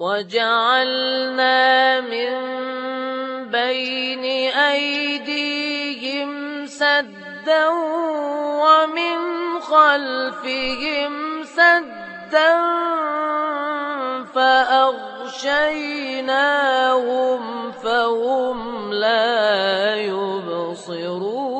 وجعلنا من بين أيديهم سدا ومن خلفهم سدا فأغشيناهم فهم لا يبصرون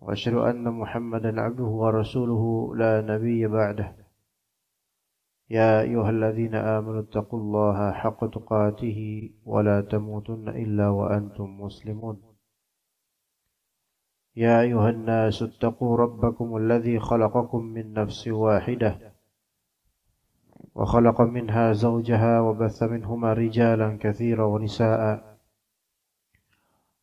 وأشهد أن محمدا عبده ورسوله لا نبي بعده يا أيها الذين آمنوا اتقوا الله حق تقاته ولا تموتن إلا وأنتم مسلمون يا أيها الناس اتقوا ربكم الذي خلقكم من نفس واحدة وخلق منها زوجها وبث منهما رجالا كثيرا ونساء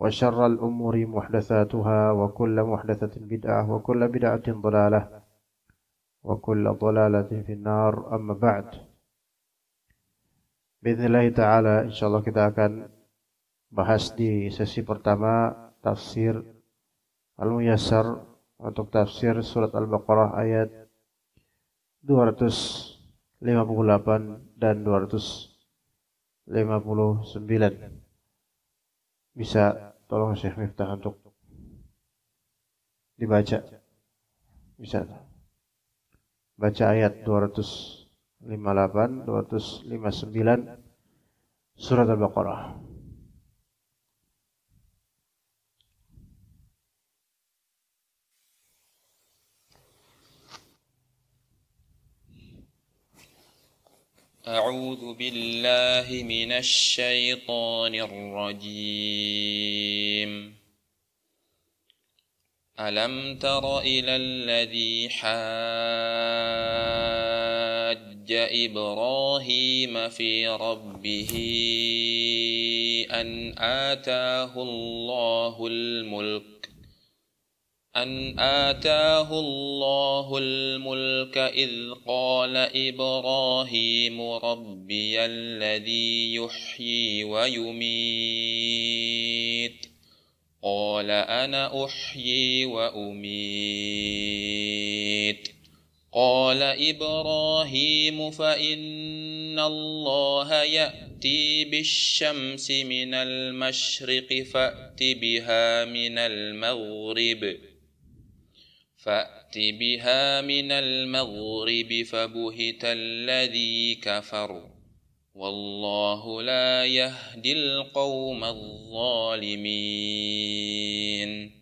وشر الأمور محدثاتها وكل محدثة بدعة وكل بدعة ضلالة وكل ضلالة في النار أما بعد بإذن الله تعالى إن شاء الله kita akan bahas di sesi pertama tafsir Al-Muyassar untuk tafsir surat Al-Baqarah ayat 258 dan 259 bisa tolong Syekh Miftah untuk dibaca bisa baca ayat 258 259 surat Al-Baqarah أعوذ بالله من الشيطان الرجيم ألم تر إلى الذي حاج إبراهيم في ربه أن آتاه الله الملك أن آتاه الله الملك إذ قال إبراهيم ربي الذي يحيي ويميت قال أنا أحيي وأميت قال إبراهيم فإن الله يأتي بالشمس من المشرق فأت بها من المغرب فأت بها من المغرب فبهت الذي كفر والله لا يهدي القوم الظالمين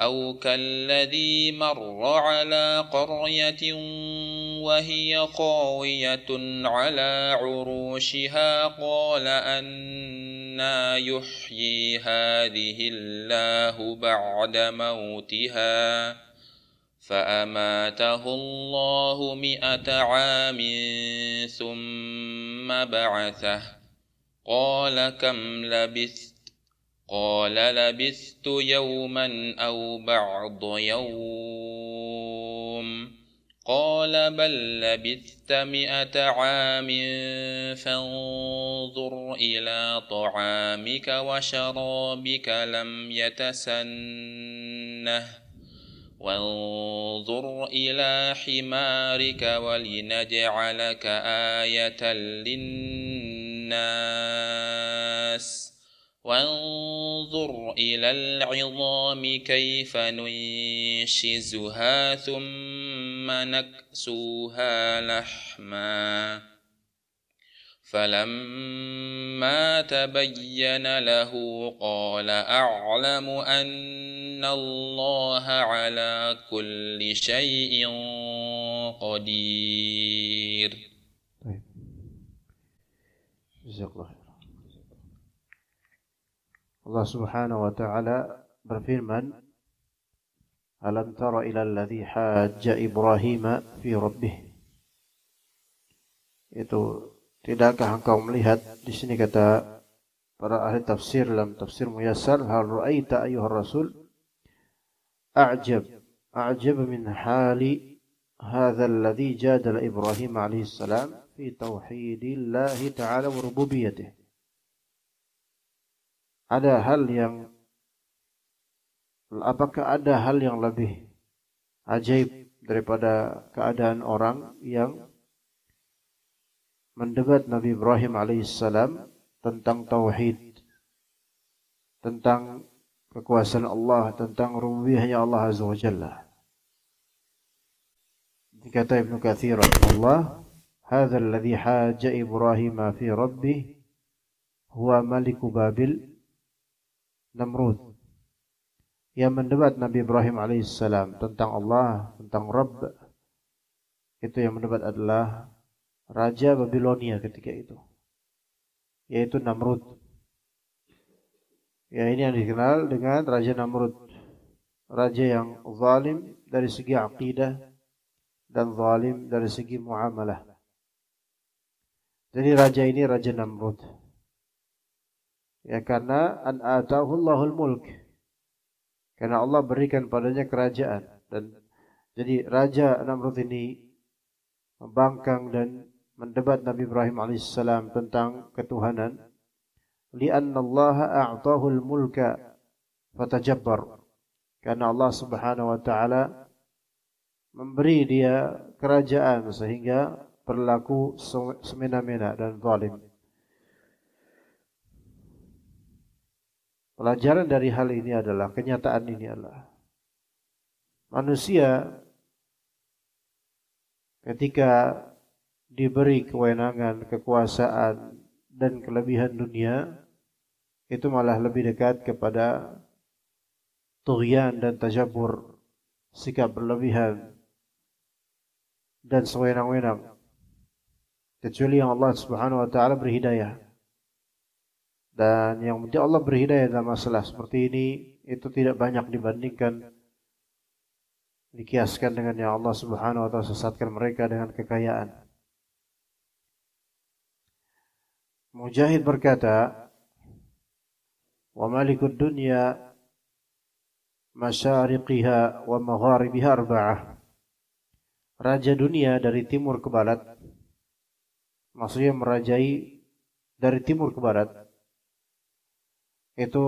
أو كالذي مر على قرية وهي خاوية على عروشها قال أنا يحيي هذه الله بعد موتها فأماته الله مئة عام ثم بعثه قال كم لبثت قال لبثت يوما أو بعض يوم قال بل لبثت مئة عام فانظر إلى طعامك وشرابك لم يتسنه وانظر إلى حمارك ولنجعلك آية للناس وانظر إلى العظام كيف ننشزها ثم نكسوها لحماً فلما تبين له قال أعلم أن الله على كل شيء قدير الله سبحانه وتعالى برفير من ألم تر إلى الذي حاج إبراهيم في ربه itu Tidakkah engkau melihat di sini kata para ahli tafsir dalam tafsir Muyassar hal ra'aita ayyuhar rasul a'jab a'jab min hali hadha alladhi jadala Ibrahim alaihi salam fi tauhidillah ta'ala wa rububiyyatih ada hal yang apakah ada hal yang lebih ajaib daripada keadaan orang yang mendebat Nabi Ibrahim alaihissalam tentang tauhid, tentang kekuasaan Allah, tentang rububiyahnya Allah azza wajalla jalla. Dikata Ibn Kathir Allah, هذا الذي حاج إبراهيم في ربه هو ملك بابل نمرود yang mendebat Nabi Ibrahim alaihissalam tentang Allah, tentang Rabb itu yang mendebat adalah raja Babilonia ketika itu yaitu Namrud. Ya ini yang dikenal dengan Raja Namrud. Raja yang zalim dari segi akidah dan zalim dari segi muamalah. Jadi raja ini Raja Namrud. Ya karena an atahullahul mulk. Karena Allah berikan padanya kerajaan dan jadi raja Namrud ini membangkang dan mendebat Nabi Ibrahim alaihissalam tentang ketuhanan. Lianna Allah a'tahu al-mulka fatajabbar. Karena Allah Subhanahu wa taala memberi dia kerajaan sehingga berlaku semena-mena dan zalim. Pelajaran dari hal ini adalah kenyataan ini adalah manusia ketika diberi kewenangan, kekuasaan dan kelebihan dunia itu malah lebih dekat kepada tughyan dan tajabur, sikap berlebihan dan sewenang-wenang. Kecuali yang Allah Subhanahu wa taala berhidayah. Dan yang penting Allah berhidayah dalam masalah seperti ini itu tidak banyak dibandingkan dikiaskan dengan yang Allah Subhanahu wa taala sesatkan mereka dengan kekayaan. Mujahid berkata, "Wa malikud dunya masyariqiha wa magharibiha arba'ah." Raja dunia dari timur ke barat maksudnya merajai dari timur ke barat itu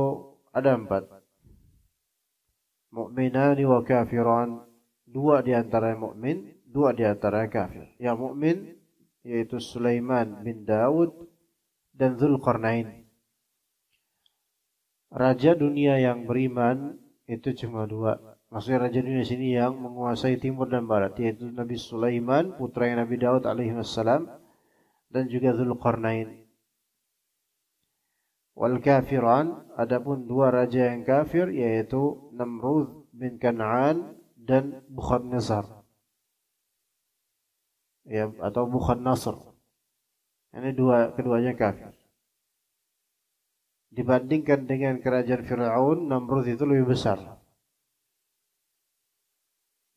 ada empat mu'minani wa kafiran dua di antara mukmin dua di antara kafir yang mukmin yaitu Sulaiman bin Daud dan Zulkarnain. Raja dunia yang beriman itu cuma dua. Maksudnya raja dunia sini yang menguasai timur dan barat yaitu Nabi Sulaiman putra Nabi Daud alaihi dan juga Zulkarnain. Wal kafiran adapun dua raja yang kafir yaitu Namrud bin Kan'an dan Nazar. Ya, atau Nasr. Ini dua keduanya kafir. Dibandingkan dengan kerajaan Firaun, Namrud itu lebih besar.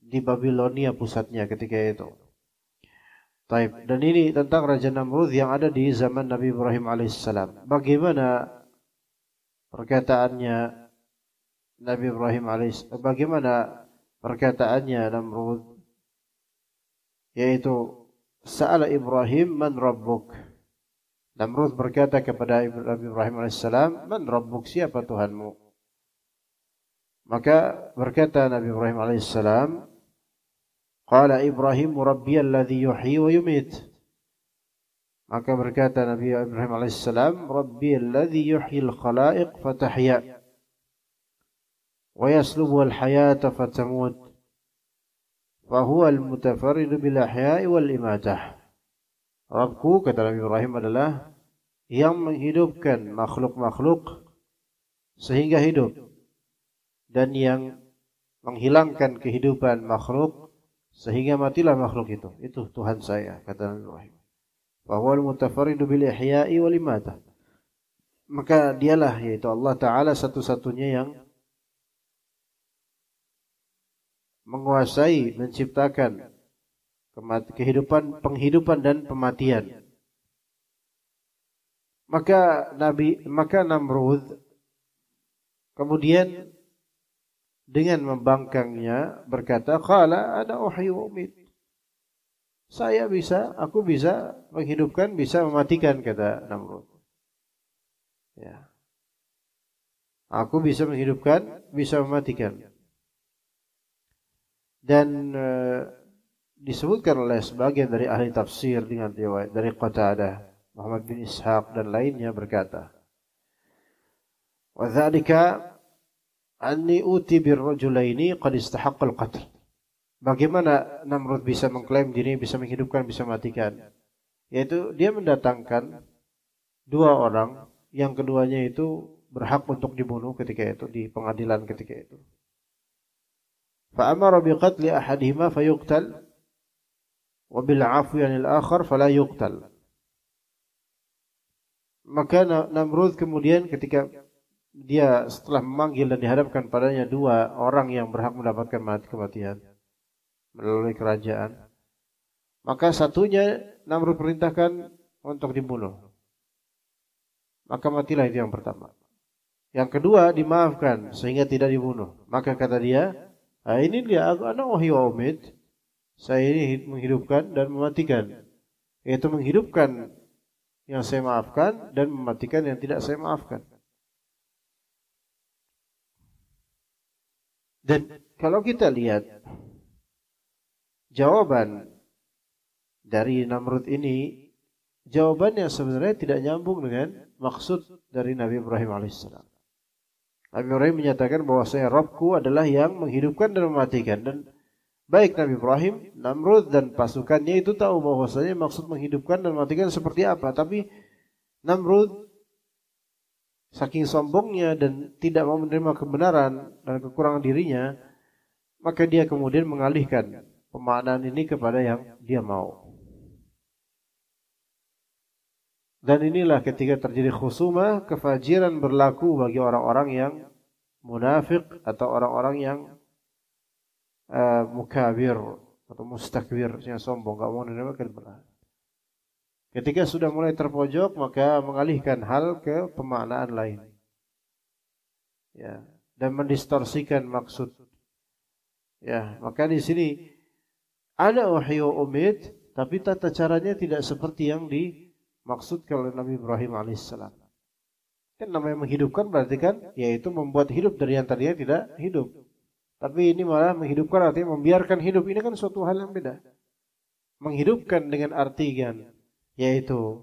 Di Babilonia pusatnya ketika itu. Taib. Dan ini tentang Raja Namrud yang ada di zaman Nabi Ibrahim alaihissalam. Bagaimana perkataannya Nabi Ibrahim alaihissalam? Bagaimana perkataannya Namrud? Yaitu Sa'ala Ibrahim man rabbuk. Namrud berkata kepada Nabi Ibrahim alaihissalam, "Man rabbuk siapa Tuhanmu?" Maka berkata Nabi Ibrahim alaihissalam, "Qala Ibrahim rabbi alladhi yuhyi wa yumit." Maka berkata Nabi Ibrahim alaihissalam, "Rabbi alladhi yuhyi al-khalaiq fatahya wa yaslubu al-hayata fatamut." فهو المتفرد بالأحياء والإماتة Rabku kata Nabi Ibrahim adalah yang menghidupkan makhluk-makhluk sehingga hidup dan yang menghilangkan kehidupan makhluk sehingga matilah makhluk itu. Itu Tuhan saya kata Nabi Ibrahim. Bahwa al bil ihya'i wal Maka dialah yaitu Allah taala satu-satunya yang menguasai menciptakan kehidupan penghidupan dan pematian. Maka Nabi maka Namrud kemudian dengan membangkangnya berkata, "Qala ada uhyu Saya bisa, aku bisa menghidupkan, bisa mematikan kata Namrud. Ya. Aku bisa menghidupkan, bisa mematikan. Dan uh, disebutkan oleh sebagian dari ahli tafsir dengan riwayat dari Qatadah Muhammad bin Ishaq dan lainnya berkata wa anni uti bir rajulaini qad istahaqqa al bagaimana Namrud bisa mengklaim diri bisa menghidupkan bisa matikan yaitu dia mendatangkan dua orang yang keduanya itu berhak untuk dibunuh ketika itu di pengadilan ketika itu fa amara bi qatli ahadihima fayuqtal wabil bil akhar fala yuqtal. Maka Namrud kemudian ketika dia setelah memanggil dan dihadapkan padanya dua orang yang berhak mendapatkan mati kematian melalui kerajaan, maka satunya Namrud perintahkan untuk dibunuh. Maka matilah itu yang pertama. Yang kedua dimaafkan sehingga tidak dibunuh. Maka kata dia, ah, ini dia aku anak wahyu saya ini menghidupkan dan mematikan. Yaitu menghidupkan yang saya maafkan dan mematikan yang tidak saya maafkan. Dan kalau kita lihat jawaban dari Namrud ini, jawaban yang sebenarnya tidak nyambung dengan maksud dari Nabi Ibrahim alaihissalam. Nabi Ibrahim menyatakan bahwa saya Robku adalah yang menghidupkan dan mematikan dan Baik Nabi Ibrahim, Namrud dan pasukannya itu tahu bahwasanya maksud menghidupkan dan matikan seperti apa. Tapi Namrud saking sombongnya dan tidak mau menerima kebenaran dan kekurangan dirinya, maka dia kemudian mengalihkan pemaknaan ini kepada yang dia mau. Dan inilah ketika terjadi khusuma, kefajiran berlaku bagi orang-orang yang munafik atau orang-orang yang Eh, mukabir atau mustakbir yang sombong, nggak mau menerima kebenaran. Ketika sudah mulai terpojok maka mengalihkan hal ke pemaknaan lain. Ya, dan mendistorsikan maksud. Ya, maka di sini ada wahyu umid tapi tata caranya tidak seperti yang dimaksudkan oleh Nabi Ibrahim alaihissalam. Kan namanya menghidupkan berarti kan yaitu membuat hidup dari yang tadinya tidak hidup. Tapi ini malah menghidupkan artinya membiarkan hidup. Ini kan suatu hal yang beda. Menghidupkan dengan kan, yaitu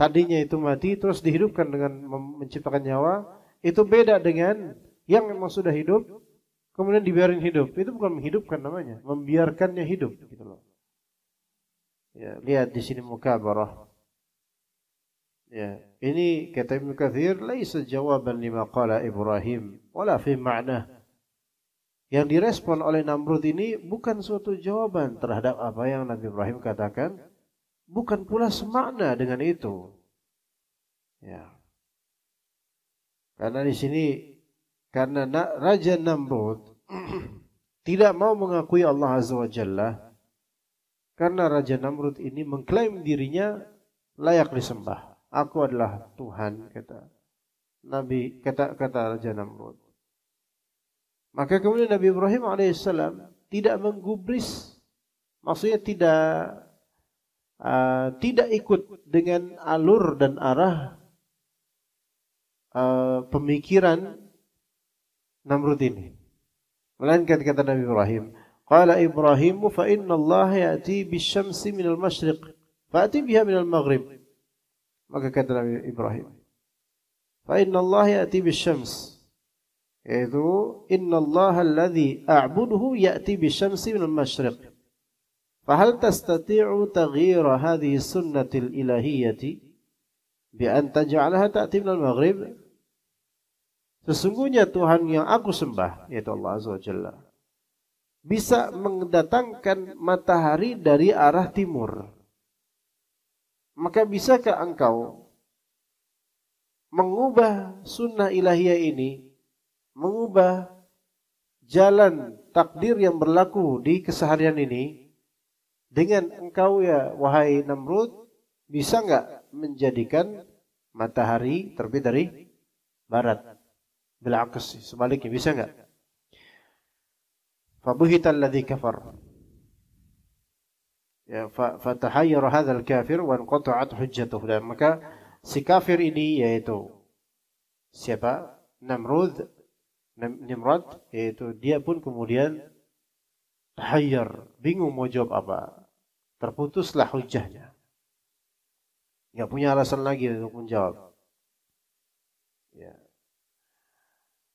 tadinya itu mati terus dihidupkan dengan menciptakan nyawa itu beda dengan yang memang sudah hidup kemudian dibiarin hidup itu bukan menghidupkan namanya membiarkannya hidup gitu ya lihat di sini mukabarah ya ini kata Ibnu Katsir laisa jawaban lima qala Ibrahim wala fi ma'na yang direspon oleh Namrud ini bukan suatu jawaban terhadap apa yang Nabi Ibrahim katakan, bukan pula semakna dengan itu. Ya. Karena di sini karena Raja Namrud tidak mau mengakui Allah Azza wa Jalla karena Raja Namrud ini mengklaim dirinya layak disembah. Aku adalah Tuhan kata Nabi kata kata Raja Namrud. Maka kemudian Nabi Ibrahim alaihissalam tidak menggubris, maksudnya tidak uh, tidak ikut dengan alur dan arah uh, pemikiran Namrud ini. Melainkan kata Nabi Ibrahim, Qala Ibrahim fa inna Allah ya'ti bisyamsi minal masyriq fa'ati biha minal maghrib. Maka kata Nabi Ibrahim, fa inna Allah ya'ti bisyams yaitu allaha alladhi a'buduhu ya'ti bisyamsi minal masyriq fahal tastati'u taghira hadhihi sunnatil ilahiyyati bi an taj'alaha ta'ti minal maghrib sesungguhnya Tuhan yang aku sembah yaitu Allah azza wajalla bisa mendatangkan matahari dari arah timur. Maka bisakah engkau mengubah sunnah ilahiyah ini mengubah jalan takdir yang berlaku di keseharian ini dengan engkau ya wahai Namrud bisa enggak menjadikan matahari terbit dari barat belakas si sebaliknya bisa enggak fabuhita alladhi kafar ya fatahayyara hadzal kafir wa qata'at hujjatuhu maka si kafir ini yaitu siapa Namrud Nimrod yaitu dia pun kemudian hayar bingung mau jawab apa. Terputuslah hujahnya. Nggak punya alasan lagi untuk menjawab. Ya.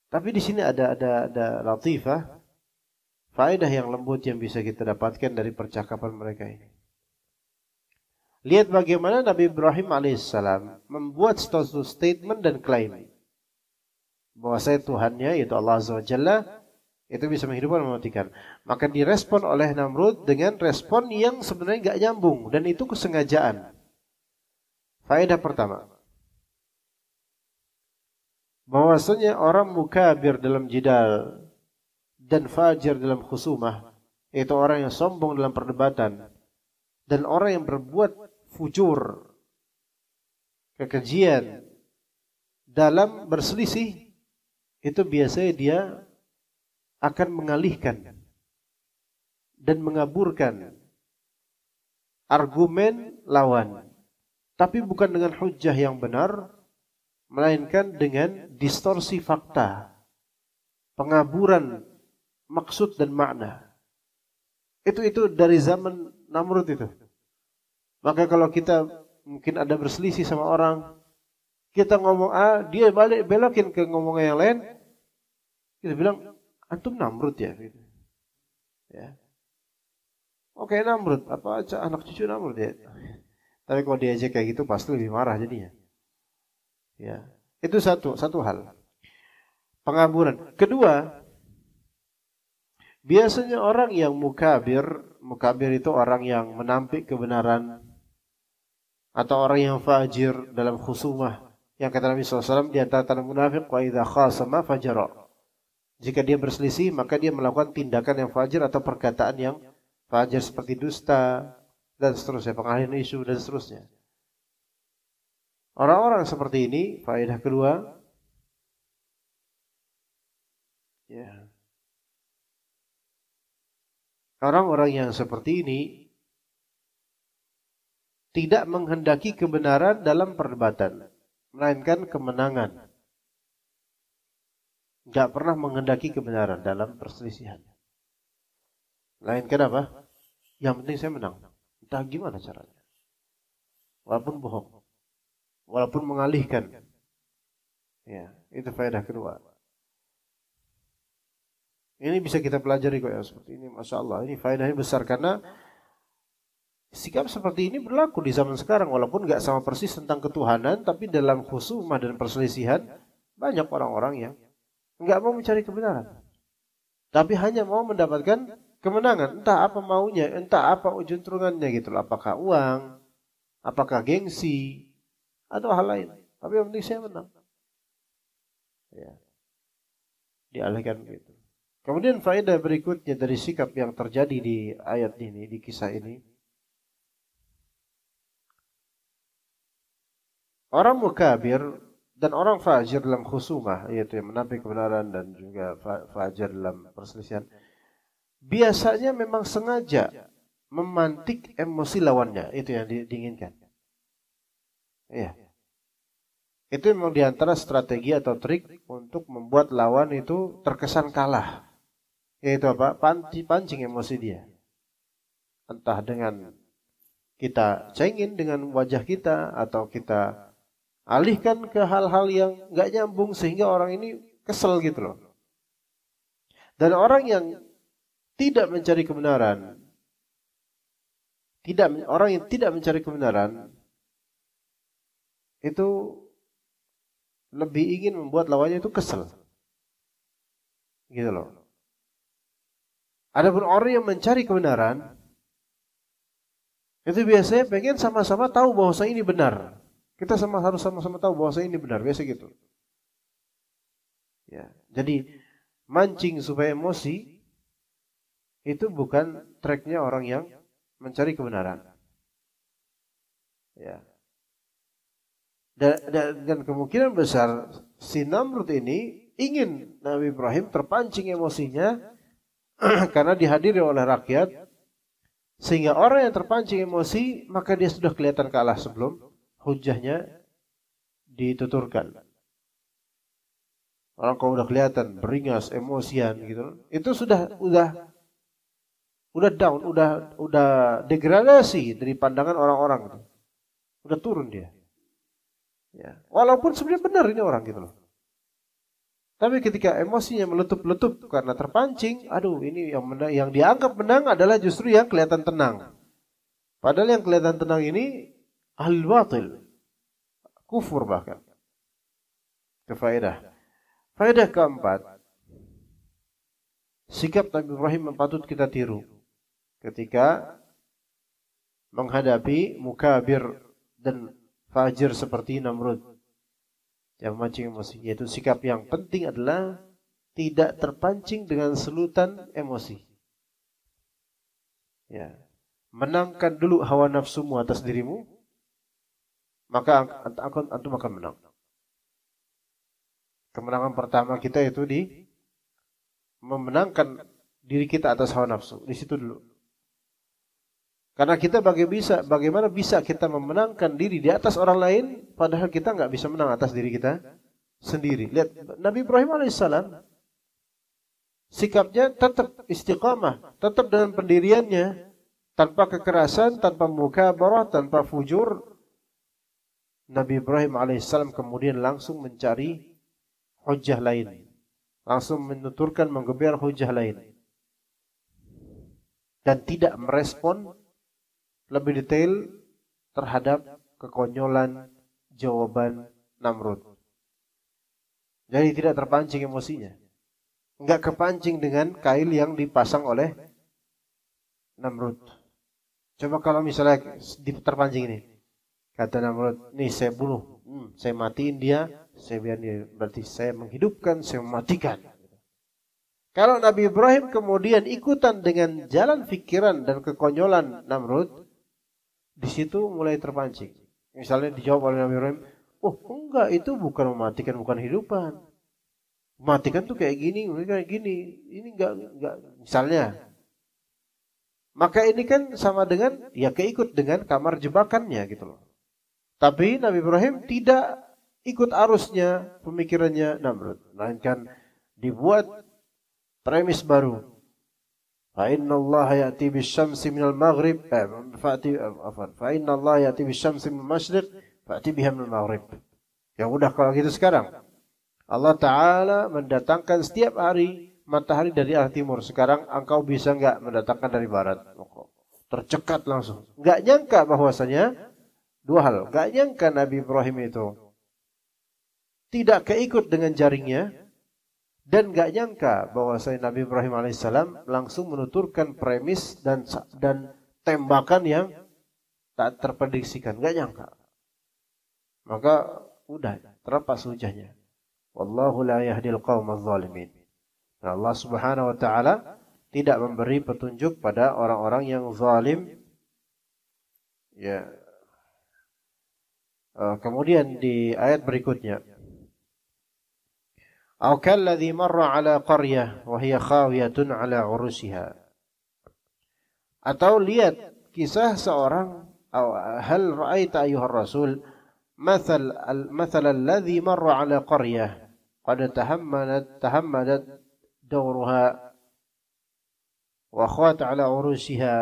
Tapi di sini ada ada ada latifah, faedah yang lembut yang bisa kita dapatkan dari percakapan mereka ini. Lihat bagaimana Nabi Ibrahim alaihissalam membuat status statement dan klaim bahwasanya Tuhannya yaitu Allah Azza wa Jalla itu bisa menghidupkan mematikan. Maka direspon oleh Namrud dengan respon yang sebenarnya nggak nyambung dan itu kesengajaan. Faedah pertama. Bahwasanya orang mukabir dalam jidal dan fajir dalam khusumah itu orang yang sombong dalam perdebatan dan orang yang berbuat fujur kekejian dalam berselisih itu biasanya dia akan mengalihkan dan mengaburkan argumen lawan. Tapi bukan dengan hujah yang benar, melainkan dengan distorsi fakta, pengaburan maksud dan makna. Itu itu dari zaman Namrud itu. Maka kalau kita mungkin ada berselisih sama orang, kita ngomong A, ah, dia balik belokin ke ngomongnya yang lain. Kita bilang, antum Namrud ya. Gitu. Ya. Oke okay, Namrud, apa aja anak cucu Namrud ya. Tapi kalau diajak kayak gitu pasti lebih marah jadinya. Ya. Itu satu, satu hal. Pengaburan. Kedua, biasanya orang yang mukabir, mukabir itu orang yang menampik kebenaran atau orang yang fajir dalam khusumah yang kata Nabi SAW di antara tanah munafik wa idha khasama fajara. Jika dia berselisih maka dia melakukan tindakan yang fajar atau perkataan yang fajar seperti dusta dan seterusnya pengalihan isu dan seterusnya. Orang-orang seperti ini faedah kedua ya. Orang-orang yang seperti ini tidak menghendaki kebenaran dalam perdebatan melainkan kemenangan. Tidak pernah menghendaki kebenaran dalam perselisihan. Melainkan apa? Yang penting saya menang. Entah gimana caranya. Walaupun bohong. Walaupun mengalihkan. Ya, itu faedah kedua. Ini bisa kita pelajari kok ya seperti ini, masya Allah. Ini faedahnya besar karena Sikap seperti ini berlaku di zaman sekarang walaupun nggak sama persis tentang ketuhanan tapi dalam khusumah dan perselisihan banyak orang-orang yang nggak mau mencari kebenaran tapi hanya mau mendapatkan kemenangan entah apa maunya entah apa ujung turunannya gitu loh apakah uang apakah gengsi atau hal lain tapi yang penting saya menang ya dialihkan begitu kemudian faedah berikutnya dari sikap yang terjadi di ayat ini di kisah ini Orang mukabir dan orang fajir dalam khusumah, yaitu yang menampik kebenaran dan juga fajir dalam perselisihan, biasanya memang sengaja memantik emosi lawannya. Itu yang diinginkan. Iya. Itu memang diantara strategi atau trik untuk membuat lawan itu terkesan kalah. Yaitu apa? Panci, pancing emosi dia. Entah dengan kita cengin dengan wajah kita atau kita alihkan ke hal-hal yang nggak nyambung sehingga orang ini kesel gitu loh. Dan orang yang tidak mencari kebenaran, tidak orang yang tidak mencari kebenaran itu lebih ingin membuat lawannya itu kesel. Gitu loh. Adapun orang yang mencari kebenaran itu biasanya pengen sama-sama tahu bahwa saya ini benar. Kita sama harus sama-sama tahu bahwa ini benar, biasa gitu. Ya, jadi mancing supaya emosi itu bukan tracknya orang yang mencari kebenaran. Ya. Dan, dan kemungkinan besar si Namrud ini ingin Nabi Ibrahim terpancing emosinya karena dihadiri oleh rakyat sehingga orang yang terpancing emosi maka dia sudah kelihatan kalah sebelum hujahnya dituturkan. Orang kau udah kelihatan beringas, emosian gitu, itu sudah udah udah down, udah udah degradasi dari pandangan orang-orang itu. Udah turun dia. Ya. Walaupun sebenarnya benar ini orang gitu loh. Tapi ketika emosinya meletup-letup karena terpancing, aduh ini yang yang dianggap menang adalah justru yang kelihatan tenang. Padahal yang kelihatan tenang ini ahlul batil. Kufur bahkan. Itu faedah. Faedah keempat, sikap Nabi Ibrahim patut kita tiru ketika menghadapi mukabir dan fajir seperti Namrud yang memancing emosi. Yaitu sikap yang penting adalah tidak terpancing dengan selutan emosi. Ya, menangkan dulu hawa nafsumu atas dirimu, maka akan antum akan menang. Kemenangan pertama kita itu di memenangkan diri kita atas hawa nafsu. Di situ dulu. Karena kita baga bisa, bagaimana bisa kita memenangkan diri di atas orang lain, padahal kita nggak bisa menang atas diri kita sendiri. Lihat Nabi Ibrahim alaihissalam sikapnya tetap istiqamah, tetap dengan pendiriannya, tanpa kekerasan, tanpa muka barah, tanpa fujur, Nabi Ibrahim alaihissalam kemudian langsung mencari hujah lain. Langsung menuturkan menggeber hujah lain. Dan tidak merespon lebih detail terhadap kekonyolan jawaban Namrud. Jadi tidak terpancing emosinya. Enggak kepancing dengan kail yang dipasang oleh Namrud. Coba kalau misalnya terpancing ini. Kata Namrud, nih saya bunuh, hmm. saya matiin dia, saya biar dia. Berarti saya menghidupkan, saya mematikan. Kalau Nabi Ibrahim kemudian ikutan dengan jalan pikiran dan kekonyolan Namrud, di situ mulai terpancing. Misalnya dijawab oleh Nabi Ibrahim, oh enggak itu bukan mematikan, bukan hidupan. Matikan tuh kayak gini, kayak gini. Ini enggak, enggak. Misalnya, maka ini kan sama dengan ya keikut dengan kamar jebakannya gitu loh. Tapi Nabi Ibrahim tidak ikut arusnya pemikirannya Namrud, melainkan dibuat premis baru. Fa inna Allah ya'ti bisyamsi minal maghrib, eh, fa'ti eh, afan. Fa inna Allah ya'ti bisyamsi minal masyriq, fa'ti biha minal maghrib. Ya udah kalau gitu sekarang. Allah Ta'ala mendatangkan setiap hari matahari dari arah timur. Sekarang engkau bisa enggak mendatangkan dari barat? Tercekat langsung. Enggak nyangka bahwasanya Dua hal. Gak nyangka Nabi Ibrahim itu tidak keikut dengan jaringnya dan gak nyangka bahwa saya Nabi Ibrahim alaihissalam langsung menuturkan premis dan dan tembakan yang tak terprediksikan. Gak nyangka. Maka udah terlepas hujahnya. Wallahu la yahdil qaumadh zalimin. Allah Subhanahu wa taala tidak memberi petunjuk pada orang-orang yang zalim. Ya, Kemudian di ayat berikutnya أو كالذي مر على قرية وهي خاوية على عروشها atau lihat kisah seorang أو هل رأيت أيها الرسول مثل مثل الذي مر على قرية قد تهمدت تهمدت دورها وخوات على عروشها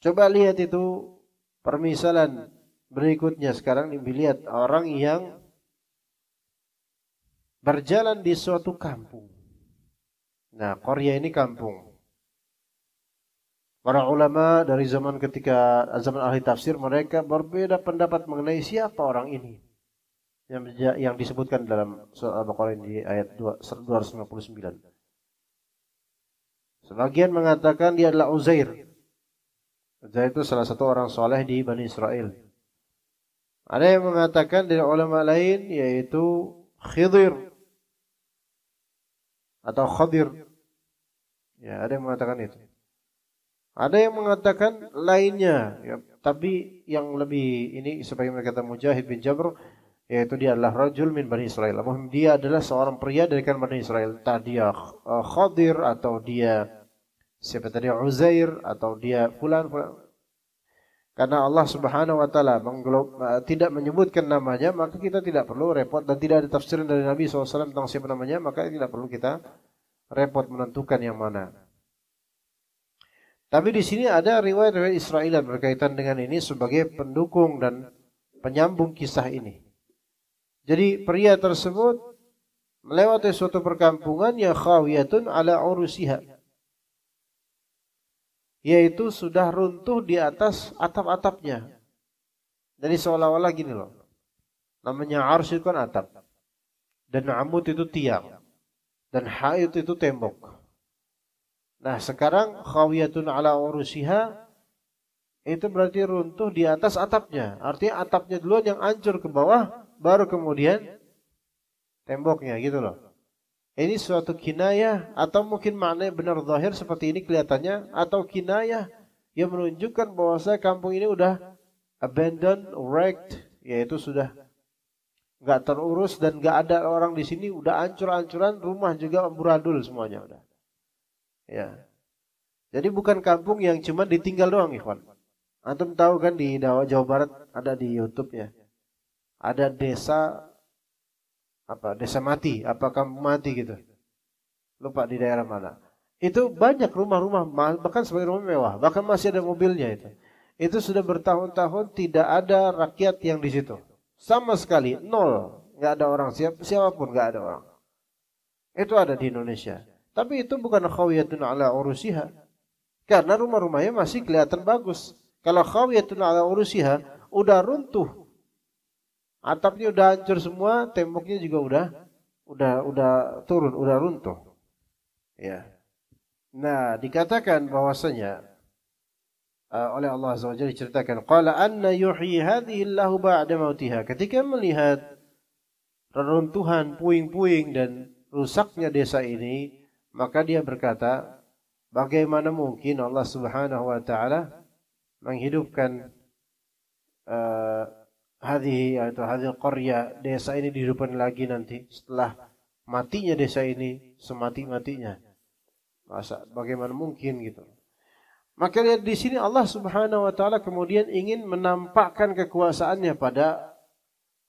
coba lihat itu permisalan berikutnya sekarang dilihat orang yang berjalan di suatu kampung. Nah, Korea ini kampung. Para ulama dari zaman ketika zaman ahli tafsir mereka berbeda pendapat mengenai siapa orang ini yang yang disebutkan dalam surah Al-Baqarah di ayat 259. Sebagian mengatakan dia adalah Uzair. Uzair itu salah satu orang soleh di Bani Israel. Ada yang mengatakan dari ulama lain yaitu Khidir atau Khadir. Ya, ada yang mengatakan itu. Ada yang mengatakan lainnya, ya, tapi yang lebih ini sebagai kata Mujahid bin Jabr yaitu dia adalah rajul min Bani Israel. Dia adalah seorang pria dari kalangan Bani Israel. Entah dia eh, Khadir atau dia siapa tadi Uzair atau dia fulan fulan karena Allah Subhanahu wa taala tidak menyebutkan namanya, maka kita tidak perlu repot dan tidak ada tafsiran dari Nabi SAW tentang siapa namanya, maka tidak perlu kita repot menentukan yang mana. Tapi di sini ada riwayat-riwayat Israel berkaitan dengan ini sebagai pendukung dan penyambung kisah ini. Jadi pria tersebut melewati suatu perkampungan yang khawiyatun ala urusiha yaitu sudah runtuh di atas atap-atapnya. Jadi seolah-olah gini loh. Namanya arsh itu kan atap. Dan amut itu tiang. Dan haid itu tembok. Nah sekarang khawiyatun ala urusiha itu berarti runtuh di atas atapnya. Artinya atapnya duluan yang hancur ke bawah, baru kemudian temboknya gitu loh. Ini suatu kinayah atau mungkin maknanya benar zahir seperti ini kelihatannya atau kinayah yang menunjukkan bahwa saya kampung ini udah abandoned, wrecked, yaitu sudah nggak terurus dan nggak ada orang di sini udah ancur-ancuran, rumah juga amburadul semuanya udah. Ya. Jadi bukan kampung yang cuma ditinggal doang, ikhwan. Antum tahu kan di Jawa Barat ada di YouTube ya. Ada desa apa desa mati, apa kampung mati gitu. Lupa di daerah mana. Itu banyak rumah-rumah bahkan sebagai rumah mewah, bahkan masih ada mobilnya itu. Itu sudah bertahun-tahun tidak ada rakyat yang di situ. Sama sekali nol, nggak ada orang siap siapapun nggak ada orang. Itu ada di Indonesia. Tapi itu bukan khawiyatun ala urusiha. Karena rumah-rumahnya masih kelihatan bagus. Kalau khawiyatun ala urusiha, udah runtuh Atapnya udah hancur semua, temboknya juga udah udah udah turun, udah runtuh. Ya. Nah, dikatakan bahwasanya uh, oleh Allah Azza wa Jalla diceritakan qala anna yuhyi hadhihi Allahu ba'da mautiha. Ketika melihat reruntuhan puing-puing dan rusaknya desa ini, maka dia berkata, bagaimana mungkin Allah Subhanahu wa taala menghidupkan eh, hadhihi atau hadhil Korea desa ini dihidupkan lagi nanti setelah matinya desa ini semati-matinya. Masa bagaimana mungkin gitu. Makanya di sini Allah Subhanahu wa taala kemudian ingin menampakkan kekuasaannya pada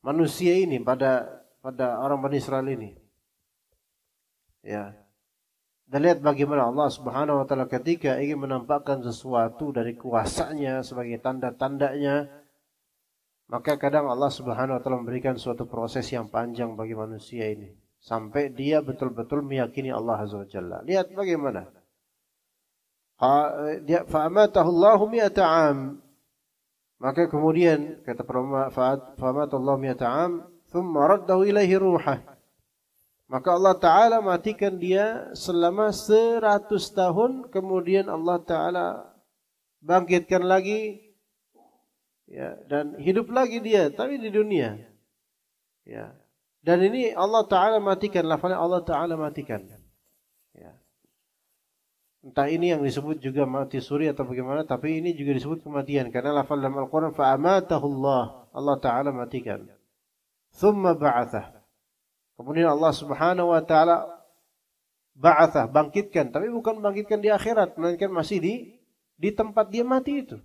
manusia ini, pada pada orang Bani Israel ini. Ya. Dan lihat bagaimana Allah Subhanahu wa taala ketika ingin menampakkan sesuatu dari kuasanya sebagai tanda-tandanya maka kadang Allah Subhanahu wa taala memberikan suatu proses yang panjang bagi manusia ini sampai dia betul-betul meyakini Allah Azza wa Jalla. Lihat bagaimana. dia fa'amatahu Allahu mi'ata am. Maka kemudian kata fa'amatahu Allahu mi'ata am, thumma raddahu ilaihi ruha. Maka Allah Ta'ala matikan dia selama seratus tahun. Kemudian Allah Ta'ala bangkitkan lagi ya dan hidup lagi dia tapi di dunia ya dan ini Allah taala matikan lafalnya Allah taala matikan ya entah ini yang disebut juga mati suri atau bagaimana tapi ini juga disebut kematian karena lafal dalam Al-Qur'an fa Allah Allah taala matikan thumma ba'athah kemudian Allah Subhanahu wa taala ba'athah bangkitkan tapi bukan bangkitkan di akhirat melainkan masih di di tempat dia mati itu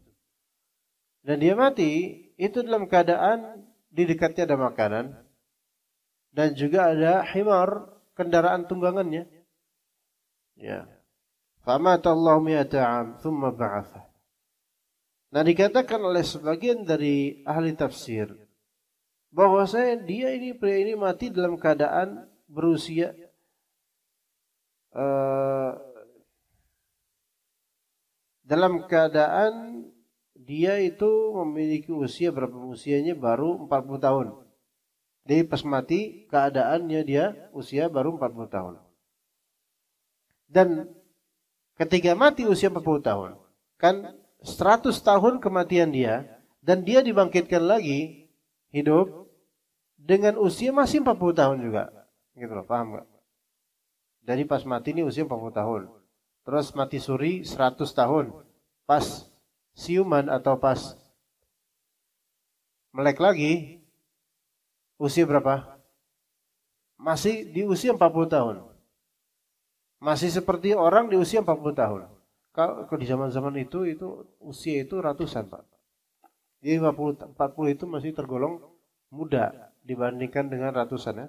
dan dia mati itu dalam keadaan di dekatnya ada makanan dan juga ada himar kendaraan tunggangannya. Ya. Famata Allah mi'ata'am thumma ba'athah. Nah dikatakan oleh sebagian dari ahli tafsir bahwa saya dia ini pria ini mati dalam keadaan berusia uh, dalam keadaan dia itu memiliki usia berapa usianya baru 40 tahun. Jadi pas mati keadaannya dia usia baru 40 tahun. Dan ketika mati usia 40 tahun, kan 100 tahun kematian dia dan dia dibangkitkan lagi hidup dengan usia masih 40 tahun juga. Gitu loh, paham gak? Jadi pas mati ini usia 40 tahun. Terus mati suri 100 tahun. Pas siuman atau pas melek lagi usia berapa? Masih di usia 40 tahun. Masih seperti orang di usia 40 tahun. Kalau di zaman-zaman itu itu usia itu ratusan, Pak. Jadi 50 40 itu masih tergolong muda dibandingkan dengan ratusan ya.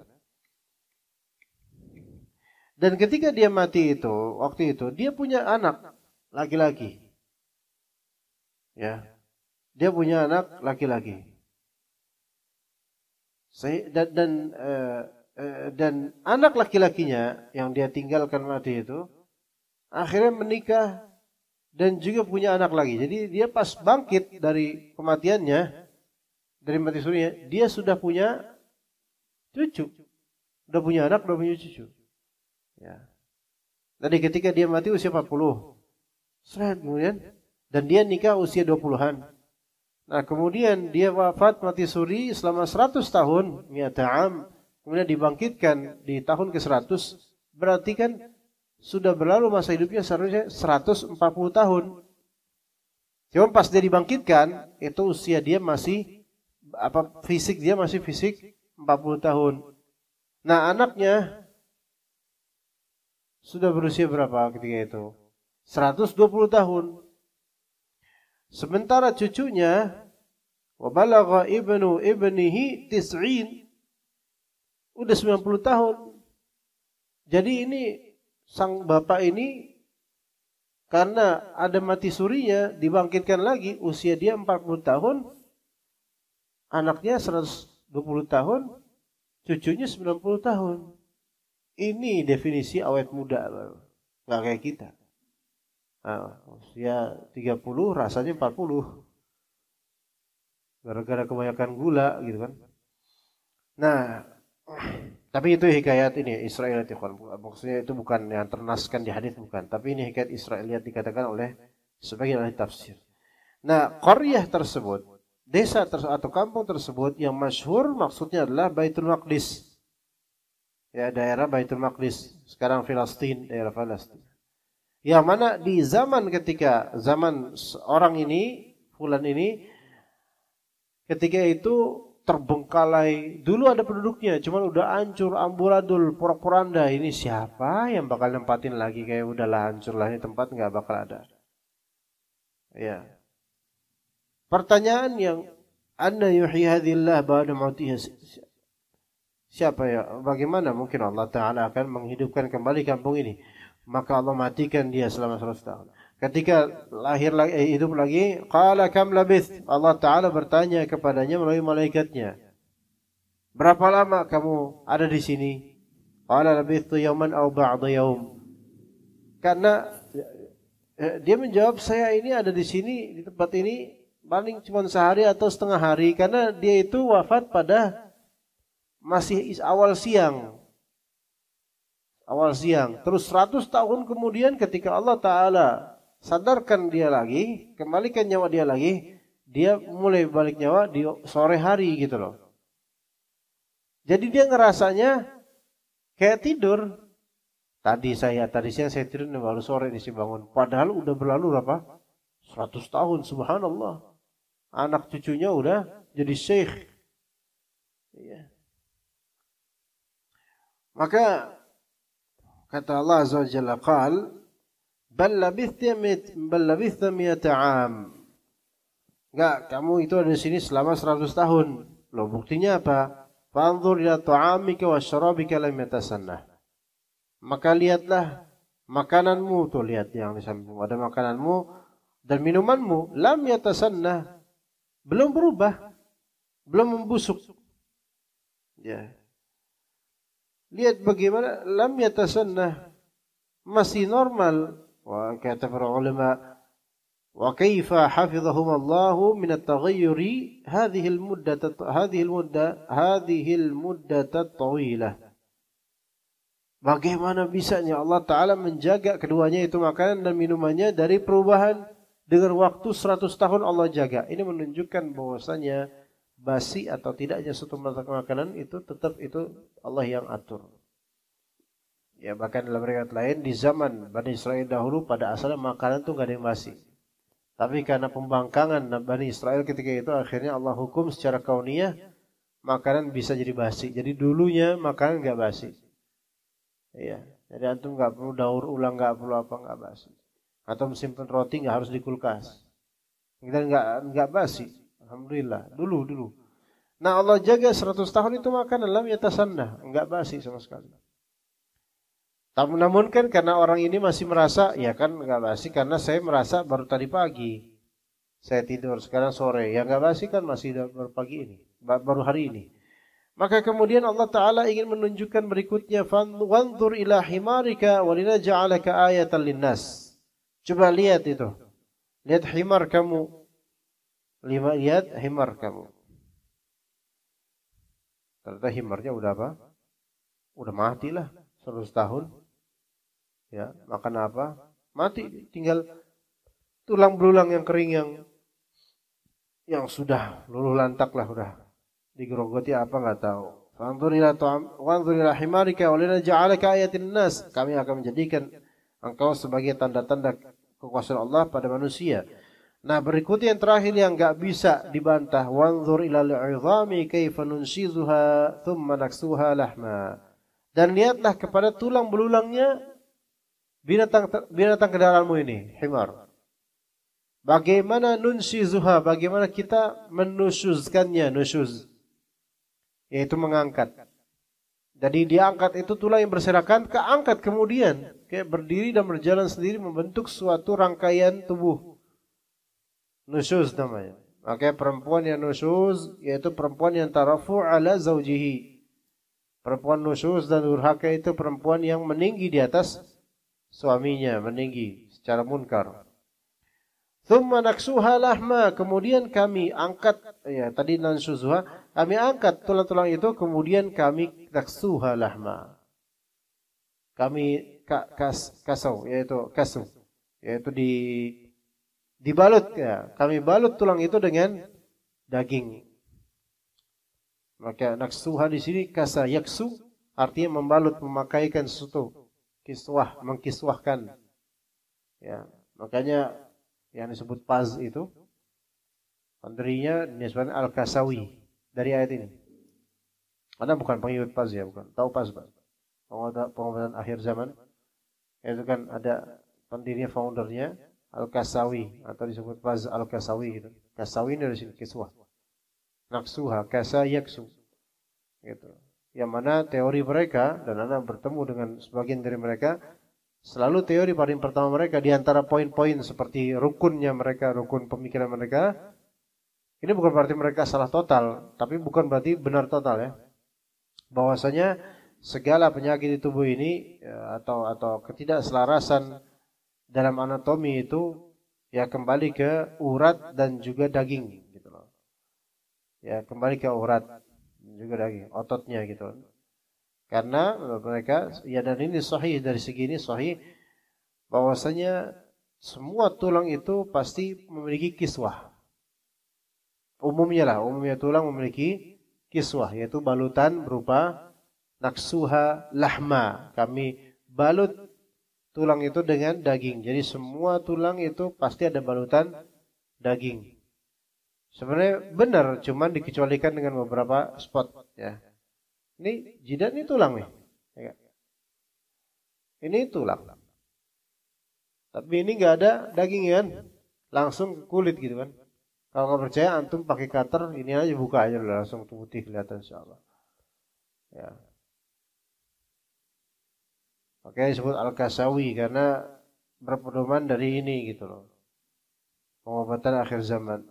Dan ketika dia mati itu, waktu itu dia punya anak laki-laki. Ya. Dia punya anak laki-laki. Dan dan eh, eh, dan anak laki-lakinya yang dia tinggalkan mati itu akhirnya menikah dan juga punya anak lagi. Jadi dia pas bangkit dari kematiannya dari mati surinya, dia sudah punya cucu. Sudah punya anak, sudah punya cucu. Ya. Tadi ketika dia mati usia 40. Seret kemudian dan dia nikah usia 20-an. Nah, kemudian dia wafat mati suri selama 100 tahun, am, kemudian dibangkitkan di tahun ke-100, berarti kan sudah berlalu masa hidupnya seharusnya 140 tahun. Cuma pas dia dibangkitkan, itu usia dia masih apa fisik dia masih fisik 40 tahun. Nah, anaknya sudah berusia berapa ketika itu? 120 tahun. Sementara cucunya wabalagha ibnu ibnihi tis'in udah 90 tahun. Jadi ini sang bapak ini karena ada mati surinya dibangkitkan lagi usia dia 40 tahun anaknya 120 tahun cucunya 90 tahun ini definisi awet muda nggak kayak kita Nah, usia 30 rasanya 40 gara-gara kebanyakan gula gitu kan nah tapi itu hikayat ini Israel itu kan. maksudnya itu bukan yang ternaskan di hadis bukan tapi ini hikayat Israel yang dikatakan oleh sebagian ahli tafsir nah koryah tersebut desa tersebut atau kampung tersebut yang masyhur maksudnya adalah Baitul Maqdis ya daerah Baitul Maqdis sekarang Filastin daerah Palestina yang mana di zaman ketika zaman orang ini, fulan ini, ketika itu terbengkalai. Dulu ada penduduknya, cuman udah hancur, amburadul, porak-poranda. Ini siapa yang bakal nempatin lagi? Kayak udahlah hancur lah, ini tempat nggak bakal ada. Ya. Pertanyaan yang anna yuhyi bahwa ba'da mautih Siapa ya? Bagaimana mungkin Allah Ta'ala akan menghidupkan kembali kampung ini? maka Allah matikan dia selama 100 tahun. Ketika lahir lagi eh, hidup lagi, qala kam labith? Allah Taala bertanya kepadanya melalui malaikatnya. Berapa lama kamu ada di sini? Qala labithu yawman aw ba'da yawm. Karena eh, dia menjawab saya ini ada di sini di tempat ini paling cuma sehari atau setengah hari karena dia itu wafat pada masih awal siang awal siang. Terus 100 tahun kemudian ketika Allah Ta'ala sadarkan dia lagi, kembalikan nyawa dia lagi, dia mulai balik nyawa di sore hari gitu loh. Jadi dia ngerasanya kayak tidur. Tadi saya, tadi siang saya tidur baru sore sih bangun. Padahal udah berlalu berapa? 100 tahun, subhanallah. Anak cucunya udah jadi syekh. Iya. Maka Kata Allah Azza wa qal bal labithta bal labithta am. Enggak, kamu itu ada di sini selama 100 tahun. Lo buktinya apa? Fanzur ila ta'amika wa syarabika lam yatasanna Maka lihatlah makananmu tuh lihat yang di samping ada makananmu dan minumanmu lam yatasanna belum berubah belum membusuk ya Lihat bagaimana lam yatasannah masih normal. Wa kata para ulama wa kaifa hafizahum Allah min at taghayyur hadhihi al mudda hadhihi al mudda hadhihi al mudda at-tawilah. Bagaimana bisanya Allah Ta'ala menjaga keduanya itu makanan dan minumannya dari perubahan dengan waktu 100 tahun Allah jaga. Ini menunjukkan bahwasanya basi atau tidaknya suatu makanan itu tetap itu Allah yang atur. Ya bahkan dalam riwayat lain di zaman Bani Israel dahulu pada asalnya makanan itu nggak ada yang basi. Tapi karena pembangkangan Bani Israel ketika itu akhirnya Allah hukum secara kauniyah makanan bisa jadi basi. Jadi dulunya makanan nggak basi. Iya. Jadi antum nggak perlu daur ulang, nggak perlu apa nggak basi. Atau simpen roti nggak harus di kulkas. Kita nggak nggak basi. Alhamdulillah. Dulu, dulu. Nah Allah jaga 100 tahun itu makan lam sana. Enggak basi sama sekali. Tapi namun kan karena orang ini masih merasa, ya kan enggak basi karena saya merasa baru tadi pagi. Saya tidur, sekarang sore. Ya enggak basi kan masih baru pagi ini. Baru hari ini. Maka kemudian Allah Ta'ala ingin menunjukkan berikutnya. Wanzur ila himarika ja'alaka ayatan linnas. Coba lihat itu. Lihat himar kamu lima lihat himar kamu. Ternyata himarnya udah apa? Udah mati lah, 100 tahun. Ya, makan apa? Mati, tinggal tulang belulang yang kering yang yang sudah luluh lantak lah udah digerogoti apa nggak tahu. Fanzurila tu'am, wanzurila himarika walina ja'alaka ayatin nas. Kami akan menjadikan engkau sebagai tanda-tanda kekuasaan Allah pada manusia Nah berikutnya yang terakhir yang nggak bisa dibantah. Wanzur ilal izami kaifa nunshidzuha thumma naksuha lahma. Dan lihatlah kepada tulang belulangnya binatang binatang kendaraanmu ini, himar. Bagaimana nunsizuha? bagaimana kita menusuzkannya, nusuz. Yaitu mengangkat. Jadi diangkat itu tulang yang berserakan keangkat kemudian kayak berdiri dan berjalan sendiri membentuk suatu rangkaian tubuh nusuz namanya. Makanya perempuan yang nusuz yaitu perempuan yang tarafu ala zaujihi. Perempuan nusuz dan durhaka itu perempuan yang meninggi di atas suaminya, meninggi secara munkar. Thumma naksuha lahma. Kemudian kami angkat, ya tadi nansuzuha, kami angkat tulang-tulang itu, kemudian kami naksuha lahma. Kami kasau, yaitu kasu, yaitu di dibalut ya. Kami balut tulang itu dengan daging. Maka naksuha di sini kasa yaksu artinya membalut memakaikan sesuatu kiswah mengkiswahkan ya makanya yang disebut paz itu pendirinya Nisban al kasawi dari ayat ini anda bukan pengikut paz ya bukan tahu paz pak pengobatan akhir zaman itu kan ada pendirinya foundernya Al-Kasawi atau ah, disebut Faz Al-Kasawi gitu. Kasawi ini dari sini kiswah. Naksuha kasa yaksu. Gitu. Yang mana teori mereka dan anak bertemu dengan sebagian dari mereka selalu teori paling pertama mereka di antara poin-poin seperti rukunnya mereka, rukun pemikiran mereka. Ini bukan berarti mereka salah total, tapi bukan berarti benar total ya. Bahwasanya segala penyakit di tubuh ini ya, atau atau ketidakselarasan dalam anatomi itu ya kembali ke urat dan juga daging gitu loh. Ya kembali ke urat dan juga daging, ototnya gitu. Karena mereka ya dan ini sahih dari segi ini sahih bahwasanya semua tulang itu pasti memiliki kiswah. Umumnya lah, umumnya tulang memiliki kiswah yaitu balutan berupa naksuha lahma. Kami balut tulang itu dengan daging. Jadi semua tulang itu pasti ada balutan daging. Sebenarnya benar, cuman dikecualikan dengan beberapa spot ya. Ini jidat ini tulang nih. Ya kan? Ini tulang. Tapi ini nggak ada daging ya kan? Langsung ke kulit gitu kan. Kalau nggak percaya antum pakai cutter ini aja buka aja udah langsung putih kelihatan insya Allah. Ya. Makanya disebut Al-Kasawi karena berpedoman dari ini gitu loh. Pengobatan akhir zaman.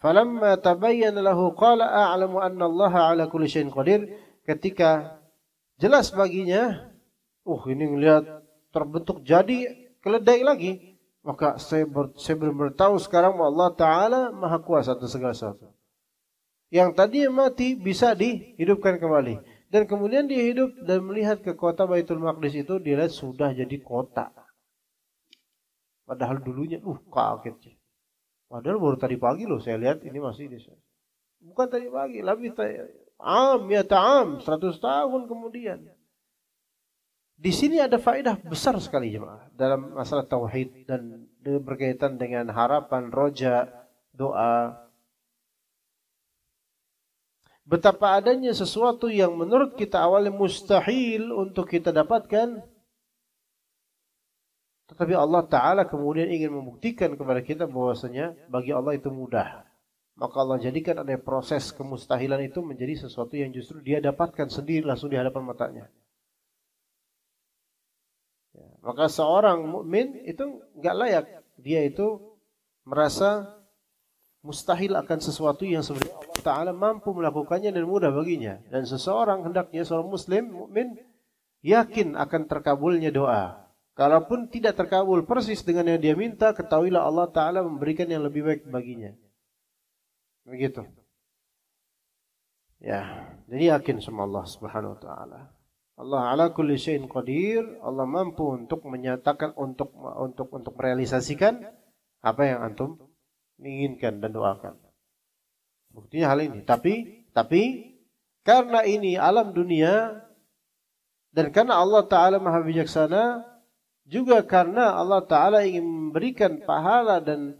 Falamma tabayyana lahu qala a'lamu anna Allah 'ala kulli syai'in qadir. Ketika jelas baginya, uh ini ngelihat terbentuk jadi keledai lagi, maka saya ber, saya benar tahu sekarang Allah taala Maha Kuasa atas segala sesuatu. Yang tadi mati bisa dihidupkan kembali. Dan kemudian dia hidup dan melihat ke kota Baitul Maqdis itu dia lihat sudah jadi kota. Padahal dulunya, uh kaget. Padahal baru tadi pagi loh saya lihat ini masih di sana. Bukan tadi pagi, lebih am ya ta'am 100 tahun kemudian. Di sini ada faedah besar sekali jemaah dalam masalah tauhid dan berkaitan dengan harapan, roja, doa, Betapa adanya sesuatu yang menurut kita awalnya mustahil untuk kita dapatkan. Tetapi Allah Ta'ala kemudian ingin membuktikan kepada kita bahwasanya bagi Allah itu mudah. Maka Allah jadikan ada proses kemustahilan itu menjadi sesuatu yang justru dia dapatkan sendiri langsung di hadapan matanya. Ya, maka seorang mukmin itu nggak layak dia itu merasa mustahil akan sesuatu yang sebenarnya Allah Ta'ala mampu melakukannya dan mudah baginya. Dan seseorang hendaknya seorang muslim, mukmin yakin akan terkabulnya doa. Kalaupun tidak terkabul persis dengan yang dia minta, ketahuilah Allah Ta'ala memberikan yang lebih baik baginya. Begitu. Ya, jadi yakin sama Allah Subhanahu wa taala. Allah ala kulli syai'in qadir, Allah mampu untuk menyatakan untuk untuk untuk merealisasikan apa yang antum inginkan dan doakan. Buktinya hal ini. Tapi, tapi karena ini alam dunia dan karena Allah Taala Maha Bijaksana, juga karena Allah Taala ingin memberikan pahala dan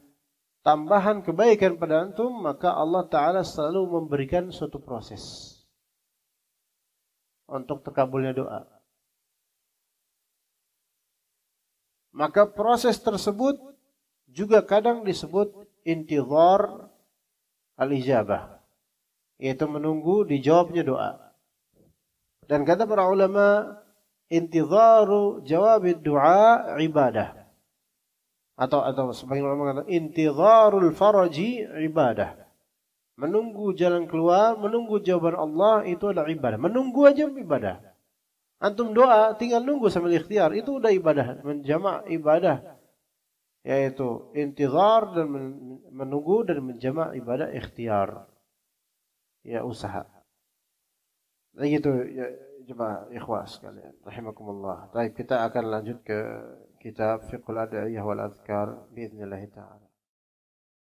tambahan kebaikan pada antum, maka Allah Taala selalu memberikan suatu proses untuk terkabulnya doa. Maka proses tersebut juga kadang disebut intizar al-ijabah yaitu menunggu dijawabnya doa dan kata para ulama intidharu jawab doa ibadah atau atau sebagian ulama kata intizarul faraji ibadah menunggu jalan keluar menunggu jawaban Allah itu adalah ibadah menunggu aja ibadah antum doa tinggal nunggu sambil ikhtiar itu udah ibadah menjamak ibadah yaitu intizar dan menunggu dan menjamak ibadah ikhtiar ya usaha nah, gitu ya jemaah ikhwah sekalian rahimakumullah baik kita akan lanjut ke kitab fiqhul adiyah wal azkar باذن الله تعالى